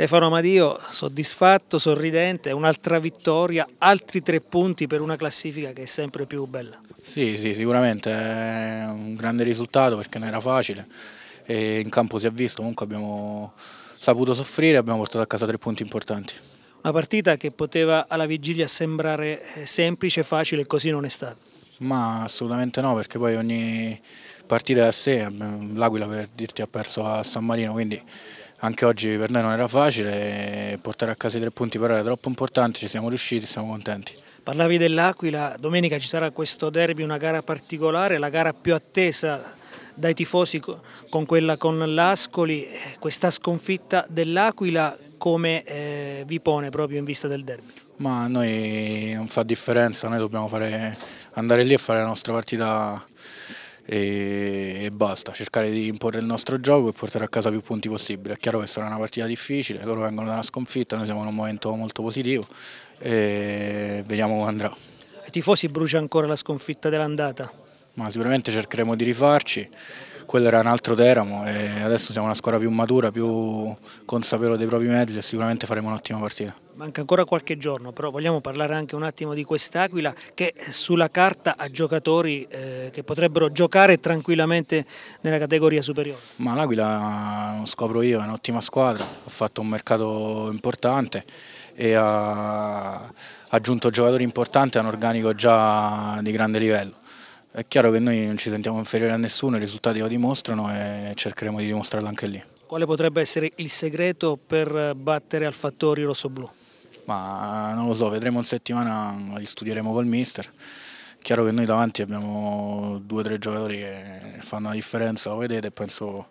Stefano Amadio soddisfatto, sorridente, un'altra vittoria, altri tre punti per una classifica che è sempre più bella. Sì, sì sicuramente è un grande risultato perché non era facile, e in campo si è visto, comunque abbiamo saputo soffrire e abbiamo portato a casa tre punti importanti. Una partita che poteva alla vigilia sembrare eh, semplice, facile, e così non è stata. Ma assolutamente no, perché poi ogni partita è a sé, l'Aquila per dirti ha perso a San Marino, quindi anche oggi per noi non era facile, eh, portare a casa i tre punti però era troppo importante, ci siamo riusciti, siamo contenti. Parlavi dell'Aquila, domenica ci sarà questo derby, una gara particolare, la gara più attesa dai tifosi con quella con l'Ascoli, eh, questa sconfitta dell'Aquila come eh, vi pone proprio in vista del derby? Ma a noi non fa differenza, noi dobbiamo fare, andare lì e fare la nostra partita e, e, basta, cercare di imporre il nostro gioco e portare a casa più punti possibile. È chiaro che sarà una partita difficile, loro vengono da una sconfitta, noi siamo in un momento molto positivo e vediamo come andrà. Ai tifosi brucia ancora la sconfitta dell'andata? Ma sicuramente cercheremo di rifarci quello era un altro Teramo e adesso siamo una squadra più matura, più consapevole dei propri mezzi e sicuramente faremo un'ottima partita. Manca ancora qualche giorno, però vogliamo parlare anche un attimo di quest'Aquila che sulla carta ha giocatori eh, che potrebbero giocare tranquillamente nella categoria superiore. Ma l'Aquila, lo scopro io, è un'ottima squadra, ha fatto un mercato importante e ha aggiunto giocatori importanti a un organico già di grande livello è chiaro che noi non ci sentiamo inferiori a nessuno, i risultati lo dimostrano e cercheremo di dimostrarlo anche lì. Quale potrebbe essere il segreto per battere al fattori rossoblù? Ma non lo so, vedremo in settimana, li studieremo col mister. È chiaro che noi davanti abbiamo due o tre giocatori che fanno la differenza, lo vedete, penso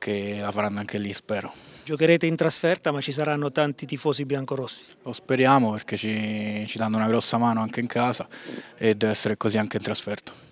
che la faranno anche lì, spero. Giocherete in trasferta, ma ci saranno tanti tifosi biancorossi. Lo speriamo perché ci, ci danno una grossa mano anche in casa e deve essere così anche in trasferta.